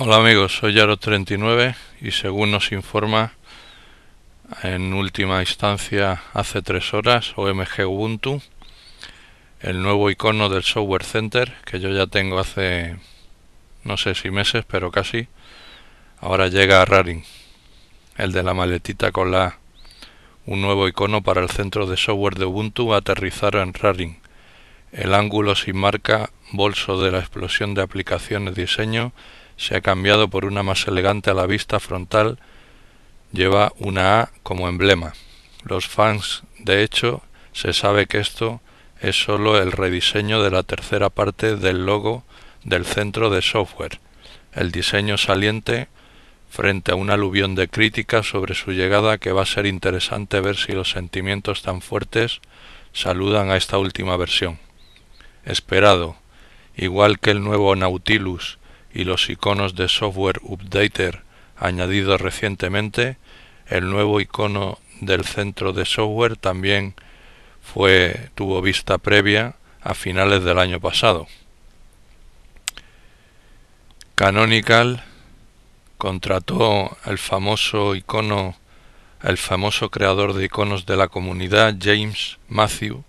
Hola amigos, soy Yaro39 y según nos informa en última instancia hace tres horas OMG Ubuntu, el nuevo icono del Software Center que yo ya tengo hace no sé si meses, pero casi, ahora llega a Raring, el de la maletita con la un nuevo icono para el centro de software de Ubuntu aterrizar en Raring. El ángulo sin marca, bolso de la explosión de aplicaciones diseño, se ha cambiado por una más elegante a la vista frontal, lleva una A como emblema. Los fans, de hecho, se sabe que esto es solo el rediseño de la tercera parte del logo del centro de software. El diseño saliente frente a un aluvión de críticas sobre su llegada que va a ser interesante ver si los sentimientos tan fuertes saludan a esta última versión esperado, igual que el nuevo Nautilus y los iconos de software updater añadidos recientemente, el nuevo icono del centro de software también fue tuvo vista previa a finales del año pasado. Canonical contrató al famoso icono el famoso creador de iconos de la comunidad James Matthew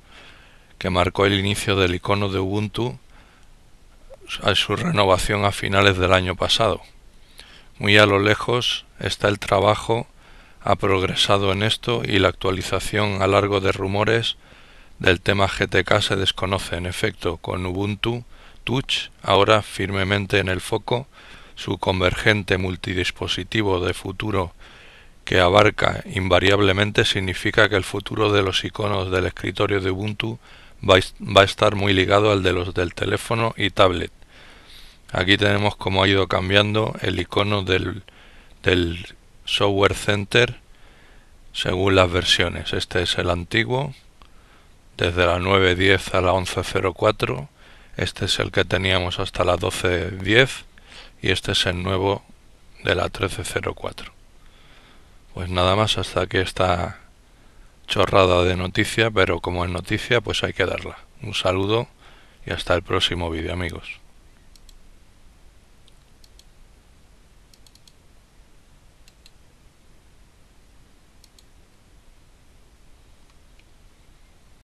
que marcó el inicio del icono de Ubuntu a su renovación a finales del año pasado. Muy a lo lejos está el trabajo, ha progresado en esto y la actualización a largo de rumores del tema GTK se desconoce. En efecto, con Ubuntu Touch ahora firmemente en el foco, su convergente multidispositivo de futuro que abarca invariablemente significa que el futuro de los iconos del escritorio de Ubuntu va a estar muy ligado al de los del teléfono y tablet. Aquí tenemos cómo ha ido cambiando el icono del, del software center según las versiones. Este es el antiguo, desde la 9.10 a la 11.04. Este es el que teníamos hasta la 12.10 y este es el nuevo de la 13.04. Pues nada más, hasta aquí está chorrada de noticia, pero como es noticia, pues hay que darla. Un saludo y hasta el próximo vídeo, amigos.